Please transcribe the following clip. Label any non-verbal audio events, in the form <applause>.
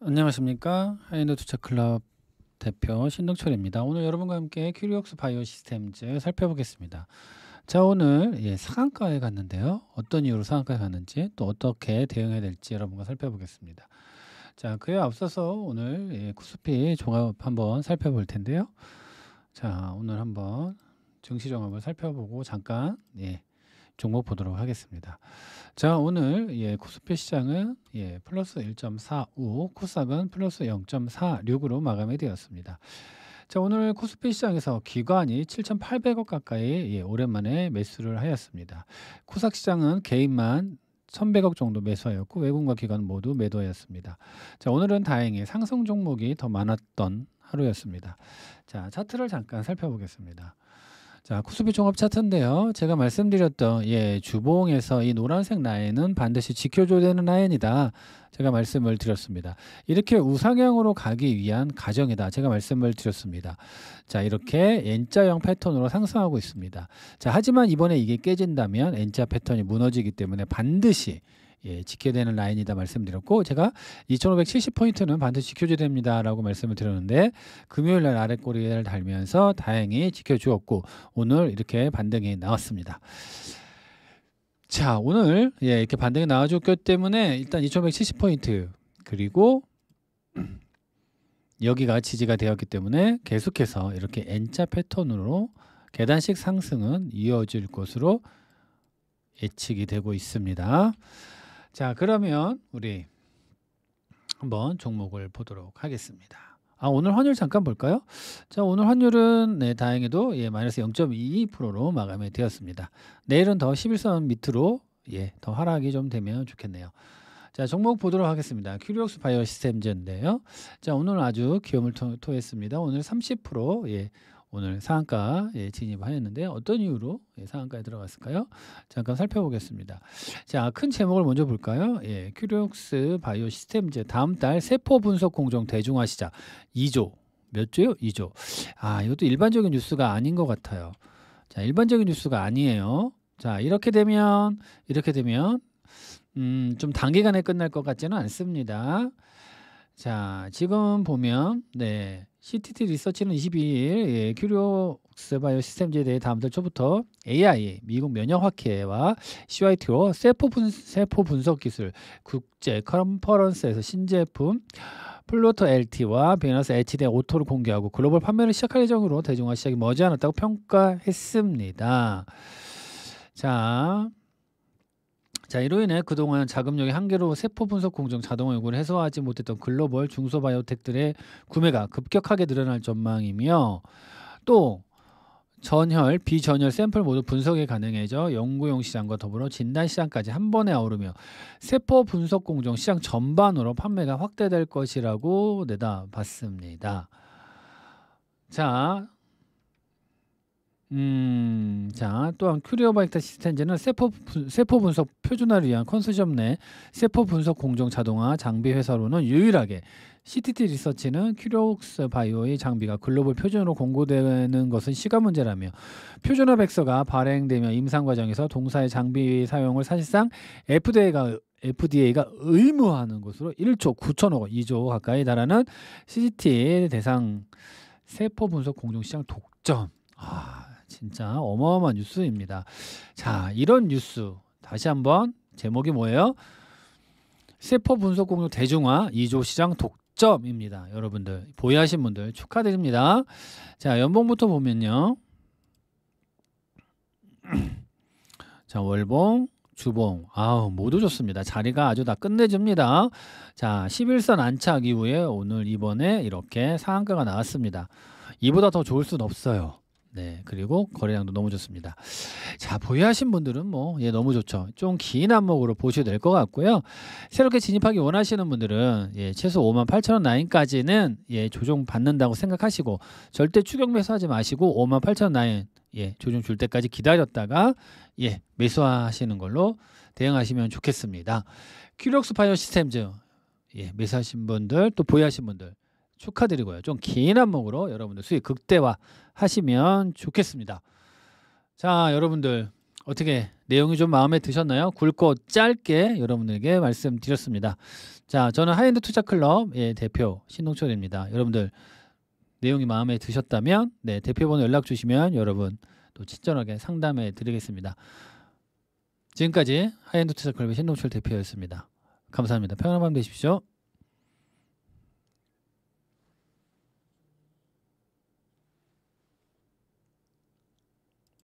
안녕하십니까 하이엔드 투자 클럽 대표 신동철입니다. 오늘 여러분과 함께 큐리옥스 바이오 시스템즈 살펴보겠습니다. 자 오늘 예, 상한가에 갔는데요. 어떤 이유로 상한가에 갔는지 또 어떻게 대응해야 될지 여러분과 살펴보겠습니다. 자 그에 앞서서 오늘 예, 코스피 종합 한번 살펴볼 텐데요. 자 오늘 한번 증시 종합을 살펴보고 잠깐 예, 종목 보도록 하겠습니다. 자 오늘 예, 코스피 시장은 예, 플러스 1.45, 코스닥은 플러스 0.46으로 마감이 되었습니다. 자 오늘 코스피 시장에서 기관이 7,800억 가까이 예, 오랜만에 매수를 하였습니다. 코스닥 시장은 개인만 1,100억 정도 매수하였고 외국과 기관 모두 매도하였습니다. 자 오늘은 다행히 상승 종목이 더 많았던 하루였습니다. 자 차트를 잠깐 살펴보겠습니다. 자, 코스피 종합 차트인데요. 제가 말씀드렸던 예, 주봉에서 이 노란색 라인은 반드시 지켜줘야 되는 라인이다. 제가 말씀을 드렸습니다. 이렇게 우상향으로 가기 위한 가정이다. 제가 말씀을 드렸습니다. 자, 이렇게 N자형 패턴으로 상승하고 있습니다. 자, 하지만 이번에 이게 깨진다면 N자 패턴이 무너지기 때문에 반드시 예, 지켜야 되는 라인이다 말씀드렸고 제가 2570포인트는 반드시 지켜줘야 됩니다라고 말씀을 드렸는데 금요일 날 아래 꼬리를 달면서 다행히 지켜주었고 오늘 이렇게 반등이 나왔습니다. 자 오늘 예, 이렇게 반등이 나와줬기 때문에 일단 2570포인트 그리고 여기가 지지가 되었기 때문에 계속해서 이렇게 N자 패턴으로 계단식 상승은 이어질 것으로 예측이 되고 있습니다. 자, 그러면 우리 한번 종목을 보도록 하겠습니다. 아, 오늘 환율 잠깐 볼까요? 자, 오늘 환율은 네, 다행히도 예, 마이너스 0.22%로 마감이 되었습니다. 내일은 더 11선 밑으로 예, 더 하락이 좀 되면 좋겠네요. 자, 종목 보도록 하겠습니다. 큐리옥스 바이오 시스템즈인데요. 자, 오늘 아주 기염을 토, 했습니다 오늘 30% 예, 오늘 상한가에 예, 진입하였는데 어떤 이유로 예, 상한가에 들어갔을까요? 잠깐 살펴보겠습니다. 자, 큰 제목을 먼저 볼까요? 예, 큐리옥스 바이오 시스템제 다음 달 세포 분석 공정 대중화 시작 2조 몇 조요? 2조. 아, 이것도 일반적인 뉴스가 아닌 것 같아요. 자, 일반적인 뉴스가 아니에요. 자, 이렇게 되면 이렇게 되면 음, 좀 단기간에 끝날 것 같지는 않습니다. 자, 지금 보면 네. CTT 리서치는 22일 예, 큐리오스 바이오 시스템즈에 대해 다음 달 초부터 AI, 미국 면역학회와 CYTO 세포, 분, 세포 분석 기술 국제 컨퍼런스에서 신제품 플루토 LT와 베너스 HD 오토를 공개하고 글로벌 판매를 시작할 예정으로 대중화 시작이 머지않았다고 평가했습니다. 자, 자 이로 인해 그동안 자금력의 한계로 세포 분석 공정 자동화 요구를 해소하지 못했던 글로벌 중소 바이오텍들의 구매가 급격하게 늘어날 전망이며 또 전혈, 비전혈 샘플 모두 분석이 가능해져 연구용 시장과 더불어 진단 시장까지 한 번에 아우르며 세포 분석 공정 시장 전반으로 판매가 확대될 것이라고 내다봤습니다. 자, 음. 자, 또한 큐리오바이터 시스템즈는 세포, 세포 분석 표준화를 위한 컨소시엄 내 세포 분석 공정 자동화 장비 회사로는 유일하게 CTT 리서치는 큐리오스 바이오의 장비가 글로벌 표준으로 공고되는 것은 시간 문제라며 표준화 백서가 발행되며 임상 과정에서 동사의 장비 사용을 사실상 FDA가 FDA가 의무화하는 것으로 1조 9천억 원, 2조 가까이 달하는 CCT 대상 세포 분석 공정 시장 독점. 아, 진짜 어마어마한 뉴스입니다. 자, 네. 이런 뉴스 다시 한번 제목이 뭐예요? 세포 분석 공유 대중화 2조 시장 독점입니다. 여러분들 보유하신 분들 축하드립니다. 자, 연봉부터 보면요. <clears throat> 자, 월봉 주봉 아우 모두 좋습니다. 자리가 아주 다 끝내줍니다. 자 11선 안착 이후에 오늘 이번에 이렇게 상한가가 나왔습니다. 이보다 더 좋을 순 없어요. 네, 그리고 거래량도 너무 좋습니다. 자, 보유하신 분들은 뭐, 예, 너무 좋죠. 좀 긴 안목으로 보셔도 될 것 같고요. 새롭게 진입하기 원하시는 분들은, 예, 최소 5만 8천 원 라인까지는, 예, 조정 받는다고 생각하시고, 절대 추격 매수하지 마시고, 5만 8천 원 라인, 예, 조정 줄 때까지 기다렸다가, 예, 매수하시는 걸로 대응하시면 좋겠습니다. 큐럭스 파이어 시스템즈, 예, 매수하신 분들, 또 보유하신 분들, 축하드리고요. 좀 긴 안목으로 여러분들 수익 극대화 하시면 좋겠습니다. 자, 여러분들 어떻게 내용이 좀 마음에 드셨나요? 굵고 짧게 여러분에게 들 말씀드렸습니다. 자, 저는 하이엔드 투자 클럽의 예, 대표 신동철입니다. 여러분들 내용이 마음에 드셨다면 네, 대표 번호 연락 주시면 여러분 또 친절하게 상담해 드리겠습니다. 지금까지 하이엔드 투자 클럽의 신동철 대표였습니다. 감사합니다. 편안한 밤 되십시오.